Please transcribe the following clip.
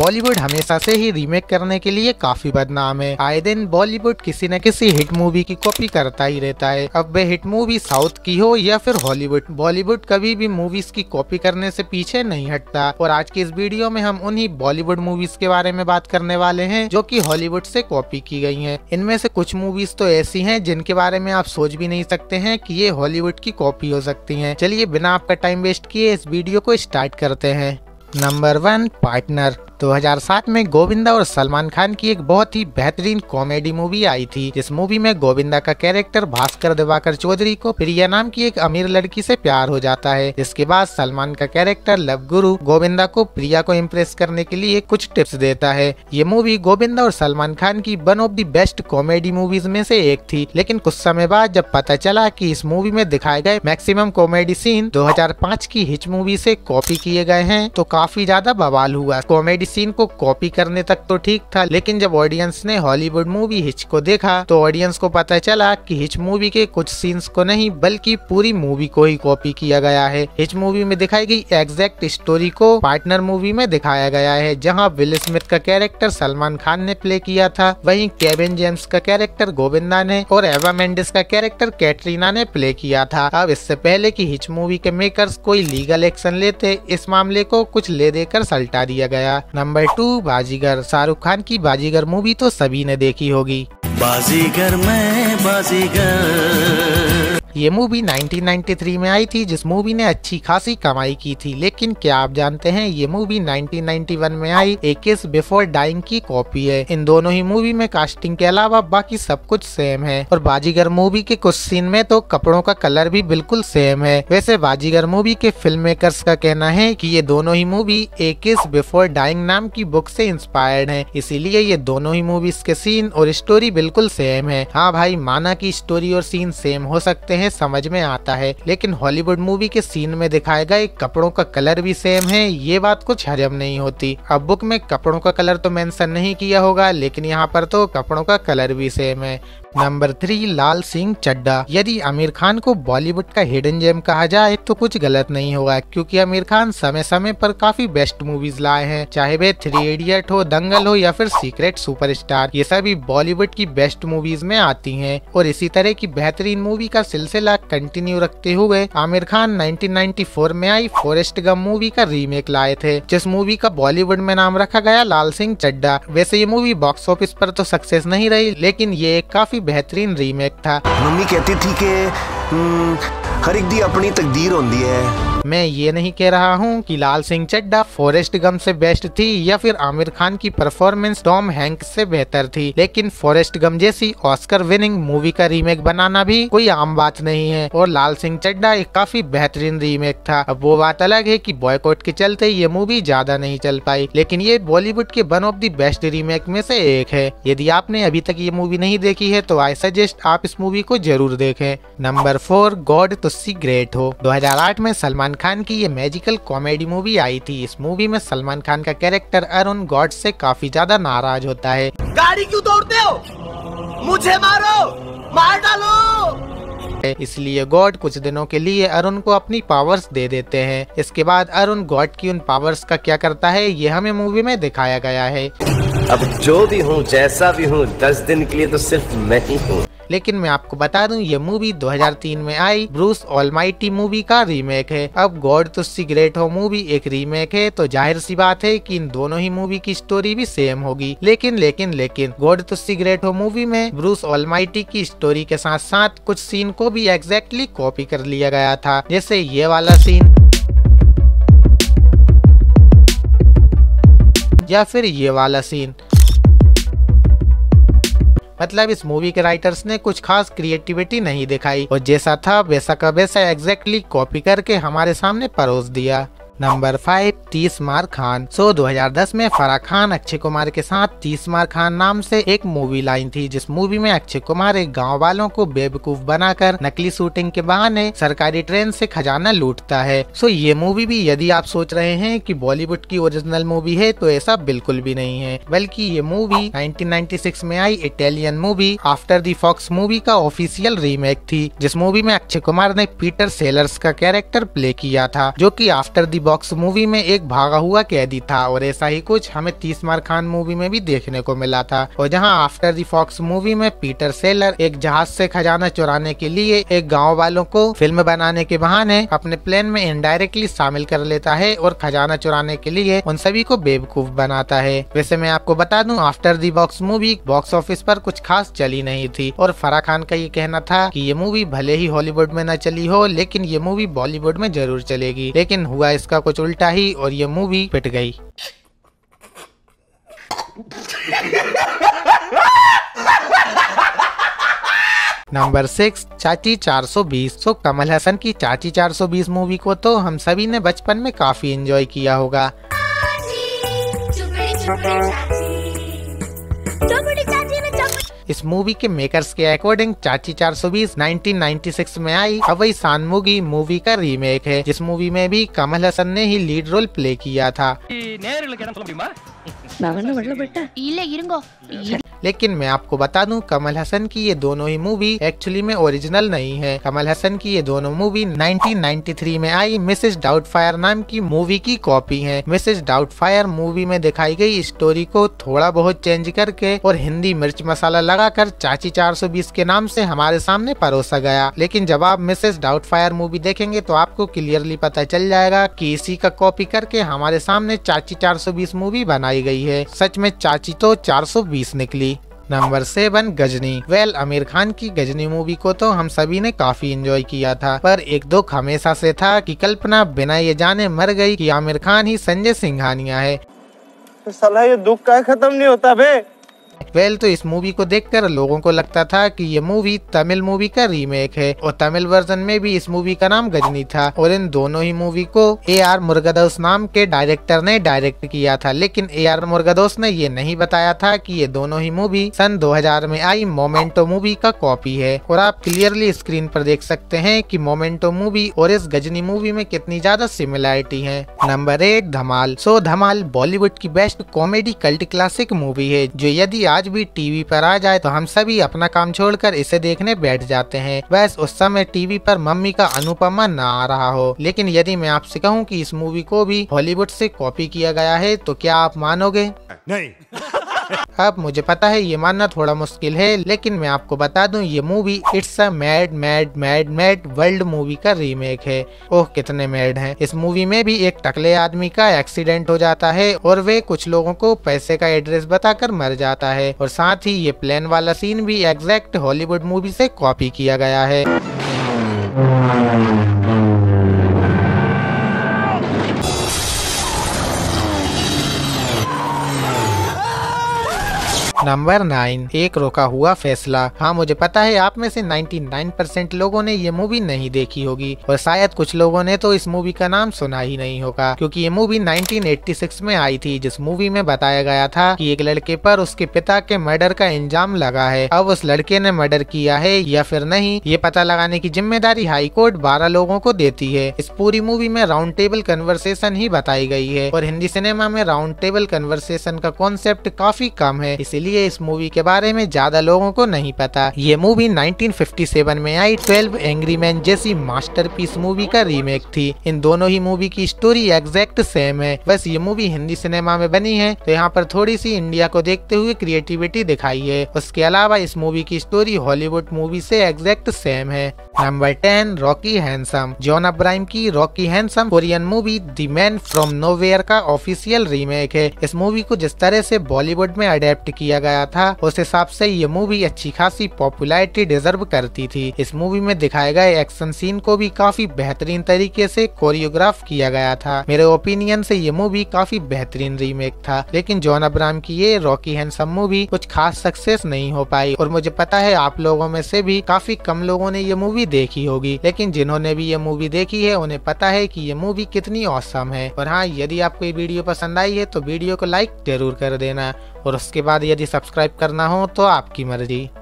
बॉलीवुड हमेशा से ही रीमेक करने के लिए काफी बदनाम है आए दिन बॉलीवुड किसी न किसी हिट मूवी की कॉपी करता ही रहता है अब वे हिट मूवी साउथ की हो या फिर हॉलीवुड बॉलीवुड कभी भी मूवीज की कॉपी करने से पीछे नहीं हटता और आज की इस वीडियो में हम उन्हीं बॉलीवुड मूवीज के बारे में बात करने वाले हैं जो की हॉलीवुड से कॉपी की गई है इनमें से कुछ मूवीज तो ऐसी है जिनके बारे में आप सोच भी नहीं सकते हैं की ये हॉलीवुड की कॉपी हो सकती है चलिए बिना आपका टाइम वेस्ट किए इस वीडियो को स्टार्ट करते हैं नंबर वन पार्टनर 2007 में गोविंदा और सलमान खान की एक बहुत ही बेहतरीन कॉमेडी मूवी आई थी जिस मूवी में गोविंदा का कैरेक्टर भास्कर दिवाकर चौधरी को प्रिया नाम की एक अमीर लड़की से प्यार हो जाता है इसके बाद सलमान का कैरेक्टर लव गुरु गोविंदा को प्रिया को इम्प्रेस करने के लिए कुछ टिप्स देता है ये मूवी गोविंदा और सलमान खान की one of the best comedy movies में से एक थी लेकिन कुछ समय बाद जब पता चला कि इस मूवी में दिखाए गए मैक्सिमम कॉमेडी सीन 2005 की हिच मूवी से कॉपी किए गए हैं तो काफी ज्यादा बवाल हुआ कॉमेडी सीन को कॉपी करने तक तो ठीक था लेकिन जब ऑडियंस ने हॉलीवुड मूवी हिच को देखा तो ऑडियंस को पता चला कि हिच मूवी के कुछ सीन्स को नहीं बल्कि पूरी मूवी को ही कॉपी किया गया है हिच मूवी में दिखाई गई एग्जैक्ट स्टोरी को पार्टनर मूवी में दिखाया गया है जहाँ विल स्मिथ का कैरेक्टर सलमान खान ने प्ले किया था वही केविन जेम्स का कैरेक्टर गोविंदा ने और एवा मेंडिस का कैरेक्टर कैटरीना ने प्ले किया था अब इससे पहले की हिच मूवी के मेकर कोई लीगल एक्शन लेते इस मामले को कुछ ले देकर सल्टा दिया गया नंबर टू बाजीगर शाहरुख खान की बाजीगर मूवी तो सभी ने देखी होगी बाजीगर में बाजीगर ये मूवी 1993 में आई थी जिस मूवी ने अच्छी खासी कमाई की थी लेकिन क्या आप जानते हैं ये मूवी 1991 में आई एक बिफोर डाइंग की कॉपी है इन दोनों ही मूवी में कास्टिंग के अलावा बाकी सब कुछ सेम है और बाजीगर मूवी के कुछ सीन में तो कपड़ों का कलर भी बिल्कुल सेम है वैसे बाजीगर मूवी के फिल्म मेकर्स का कहना है की ये दोनों ही मूवी एक बिफोर डाइंग नाम की बुक से इंस्पायर्ड है इसीलिए ये दोनों ही मूवीज के सीन और स्टोरी बिल्कुल सेम है हाँ भाई माना की स्टोरी और सीन सेम हो सकते हैं हैं समझ में आता है लेकिन हॉलीवुड मूवी के सीन में दिखाए गए कपड़ों का कलर भी सेम है ये बात कुछ हजम नहीं होती अब बुक में कपड़ों का कलर तो मेंशन नहीं किया होगा लेकिन यहाँ पर तो कपड़ों का कलर भी सेम है नंबर थ्री लाल सिंह चड्डा यदि आमिर खान को बॉलीवुड का हिडन जेम कहा जाए तो कुछ गलत नहीं होगा क्योंकि आमिर खान समय समय पर काफी बेस्ट मूवीज लाए हैं चाहे वे थ्री इडियट हो दंगल हो या फिर सीक्रेट सुपरस्टार ये सभी बॉलीवुड की बेस्ट मूवीज में आती हैं और इसी तरह की बेहतरीन मूवी का सिलसिला कंटिन्यू रखते हुए आमिर खान नाइनटीन में आई फॉरेस्ट गम मूवी का रीमेक लाए थे जिस मूवी का बॉलीवुड में नाम रखा गया लाल सिंह चड्डा वैसे ये मूवी बॉक्स ऑफिस पर तो सक्सेस नहीं रही लेकिन ये काफी काफी बेहतरीन रीमेक था मम्मी कहती थी कि हम्म, हर एक दी अपनी तकदीर होती है मैं ये नहीं कह रहा हूँ कि लाल सिंह चड्डा फॉरेस्ट गम से बेस्ट थी या फिर आमिर खान की परफॉर्मेंस टॉम हैंक से बेहतर थी लेकिन फॉरेस्ट गम जैसी ऑस्कर विनिंग मूवी का रीमेक बनाना भी कोई आम बात नहीं है और लाल सिंह चड्डा एक काफी बेहतरीन रीमेक था अब वो बात अलग है की बॉयकॉट के चलते ये मूवी ज्यादा नहीं चल पाई लेकिन ये बॉलीवुड के one of the best remake में से एक है यदि आपने अभी तक ये मूवी नहीं देखी है तो आई सजेस्ट आप इस मूवी को जरूर देखें number four God Tussi great Ho 2008 में सलमान सलमान खान की ये मैजिकल कॉमेडी मूवी आई थी इस मूवी में सलमान खान का कैरेक्टर अरुण गॉड से काफी ज्यादा नाराज होता है गाड़ी क्यों तोड़ते हो मुझे मारो मार डालो इसलिए गॉड कुछ दिनों के लिए अरुण को अपनी पावर्स दे देते हैं इसके बाद अरुण गॉड की उन पावर्स का क्या करता है ये हमें मूवी में दिखाया गया है अब जो भी हूँ जैसा भी हूँ दस दिन के लिए तो सिर्फ मैं ही हूँ लेकिन मैं आपको बता दूं ये मूवी 2003 में आई ब्रूस ऑलमाइटी मूवी का रीमेक है अब God Tussi great Ho movie एक रीमेक है तो जाहिर सी बात है कि इन दोनों ही मूवी की स्टोरी भी सेम होगी लेकिन लेकिन लेकिन God Tussi great Ho movie में ब्रूस ऑलमाइटी की स्टोरी के साथ साथ कुछ सीन को भी एग्जैक्टली कॉपी कर लिया गया था जैसे ये वाला सीन या फिर ये वाला सीन मतलब इस मूवी के राइटर्स ने कुछ खास क्रिएटिविटी नहीं दिखाई और जैसा था वैसा का वैसा एग्जैक्टली कॉपी करके हमारे सामने परोस दिया number five Teesmaar Khan so 2010 में फराह खान अक्षय कुमार के साथ तीसमार खान नाम से एक मूवी लाइन थी जिस मूवी में अक्षय कुमार एक गाँव वालों को बेवकूफ बनाकर नकली शूटिंग के बहाने सरकारी ट्रेन से खजाना लूटता है सो ये मूवी भी यदि आप सोच रहे हैं कि बॉलीवुड की ओरिजिनल मूवी है तो ऐसा बिल्कुल भी नहीं है बल्कि ये मूवी नाइनटीन में आई Italian movie after the Fox movie का ऑफिसियल रीमेक थी जिस मूवी में अक्षय कुमार ने पीटर सेलर्स का कैरेक्टर प्ले किया था जो की आफ्टर दी बॉक्स मूवी में एक भागा हुआ कैदी था और ऐसा ही कुछ हमें तीसमार खान मूवी में भी देखने को मिला था और जहाँ आफ्टर दी फॉक्स मूवी में पीटर सेलर एक जहाज से खजाना चुराने के लिए एक गाँव वालों को फिल्म बनाने के बहाने अपने प्लान में इनडायरेक्टली शामिल कर लेता है और खजाना चुराने के लिए उन सभी को बेवकूफ बनाता है वैसे मैं आपको बता दूं after the box movie box office पर कुछ खास चली नहीं थी और फराह खान का ये कहना था कि ये मूवी भले ही हॉलीवुड में न चली हो लेकिन ये मूवी बॉलीवुड में जरूर चलेगी लेकिन हुआ इसका ऐसा कुछ उल्टा ही और ये मुंह भी पिट गई नंबर सिक्स चाची 420 सो तो कमल हसन की चाची 420 मूवी को तो हम सभी ने बचपन में काफी एंजॉय किया होगा चुपड़ी, चुपड़ी, चुपड़ी, चुपड़ी। इस मूवी के मेकर्स के अकॉर्डिंग चाची 420 1996 में आई अवई सानमुगी मूवी का रीमेक है जिस मूवी में भी कमल हसन ने ही लीड रोल प्ले किया था लेकिन मैं आपको बता दूं कमल हसन की ये दोनों ही मूवी एक्चुअली में ओरिजिनल नहीं है कमल हसन की ये दोनों मूवी 1993 में आई मिसेज फायर नाम की मूवी की कॉपी है मिसेज डाउट फायर मूवी में दिखाई गई स्टोरी को थोड़ा बहुत चेंज करके और हिंदी मिर्च मसाला लगाकर चाची चार के नाम से हमारे सामने परोसा गया लेकिन जब आप मिसेज फायर मूवी देखेंगे तो आपको क्लियरली पता चल जाएगा कि इसी का कॉपी करके हमारे सामने चाची 420 मूवी बनाई गई है सच में चाची तो 420 निकली number seven Ghajini well Aamir Khan की गजनी मूवी को तो हम सभी ने काफी इंजॉय किया था पर एक दुख हमेशा से था कि कल्पना बिना ये जाने मर गई कि आमिर खान ही संजय सिंघानिया है तो सलाह ये दुख का खत्म नहीं होता भे वेल तो इस मूवी को देखकर लोगों को लगता था कि ये मूवी तमिल मूवी का रीमेक है और तमिल वर्जन में भी इस मूवी का नाम गजनी था और इन दोनों ही मूवी को ए आर मुर्गदोस नाम के डायरेक्टर ने डायरेक्ट किया था लेकिन ए आर मुर्गदोस ने ये नहीं बताया था कि ये दोनों ही मूवी सन 2000 में आई मोमेंटो मूवी का कॉपी है और आप क्लियरली स्क्रीन पर देख सकते हैं कि मोमेंटो मूवी और इस गजनी मूवी में कितनी ज्यादा सिमिलैरिटी है number eight Dhamaal so Dhamaal Bollywood की best comedy cult classic movie है जो यदि आज आज भी टीवी पर आ जाए तो हम सभी अपना काम छोड़कर इसे देखने बैठ जाते हैं बस उस समय टीवी पर मम्मी का अनुपमा न आ रहा हो लेकिन यदि मैं आपसे कहूँ की इस मूवी को भी हॉलीवुड से कॉपी किया गया है तो क्या आप मानोगे नहीं अब मुझे पता है ये मानना थोड़ा मुश्किल है लेकिन मैं आपको बता दूं ये movie it's a mad mad mad mad world movie का रीमेक है ओह कितने मैड हैं इस मूवी में भी एक टकले आदमी का एक्सीडेंट हो जाता है और वे कुछ लोगों को पैसे का एड्रेस बताकर मर जाता है और साथ ही ये प्लेन वाला सीन भी एग्जैक्ट हॉलीवुड मूवी से कॉपी किया गया है नंबर नाइन एक रोका हुआ फैसला हाँ मुझे पता है आप में से 99 परसेंट लोगों ने ये मूवी नहीं देखी होगी और शायद कुछ लोगों ने तो इस मूवी का नाम सुना ही नहीं होगा क्योंकि ये मूवी 1986 में आई थी जिस मूवी में बताया गया था कि एक लड़के पर उसके पिता के मर्डर का इंजाम लगा है अब उस लड़के ने मर्डर किया है या फिर नहीं ये पता लगाने की जिम्मेदारी हाई कोर्ट बारह लोगों को देती है इस पूरी मूवी में राउंड टेबल कन्वर्सेशन ही बताई गई है और हिंदी सिनेमा में राउंड टेबल कन्वर्सेशन का कॉन्सेप्ट काफी कम है इसीलिए इसलिए इस मूवी के बारे में ज्यादा लोगों को नहीं पता ये मूवी 1957 में आई 12 एंग्री मैन जैसी मास्टरपीस मूवी का रीमेक थी इन दोनों ही मूवी की स्टोरी एग्जैक्ट सेम है बस ये मूवी हिंदी सिनेमा में बनी है तो यहाँ पर थोड़ी सी इंडिया को देखते हुए क्रिएटिविटी दिखाई है उसके अलावा इस मूवी की स्टोरी हॉलीवुड मूवी से एग्जैक्ट सेम है number ten Rocky Handsome John Abraham की Rocky Handsome Korean movie the man from nowhere का ऑफिशियल रीमेक है इस मूवी को जिस तरह से बॉलीवुड में अडेप्ट किया गया था उस हिसाब से ये मूवी अच्छी खासी पॉपुलैरिटी डिजर्व करती थी इस मूवी में दिखाए गए एक्शन सीन को भी काफी बेहतरीन तरीके से कोरियोग्राफ किया गया था मेरे ओपिनियन से ये मूवी काफी बेहतरीन रीमेक था लेकिन जॉन अब्राम की ये रॉकी हैंडसम मूवी कुछ खास सक्सेस नहीं हो पाई और मुझे पता है आप लोगों में से भी काफी कम लोगों ने ये मूवी देखी होगी लेकिन जिन्होंने भी ये मूवी देखी है उन्हें पता है कि ये मूवी कितनी औसम है और हाँ यदि आपको ये वीडियो पसंद आई है तो वीडियो को लाइक जरूर कर देना और उसके बाद यदि सब्सक्राइब करना हो तो आपकी मर्जी